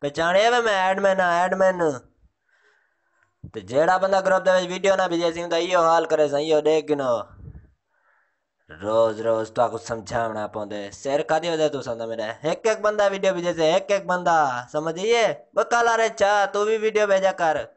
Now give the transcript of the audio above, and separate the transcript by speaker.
Speaker 1: ਪਛਾਣਿਆ ਵੇ ਮੈਂ ਐਡਮੈਨ ਆ ਐਡਮੈਨ ਤੇ ਜਿਹੜਾ ਬੰਦਾ ਗਰੁੱਪ ਦੇ ਵਿੱਚ ਵੀਡੀਓ ਨਾ ਭੇਜੇ ਸੀ ਉਹਦਾ ਇਹੋ ਹਾਲ ਕਰੇ रोज रोज तो समझावना पौधे शेर का दी तू समझा मेरा एक एक बंदा वीडियो भेजे से एक एक बंदा समझिए बकाला रे चा तू भी वीडियो भेजा कर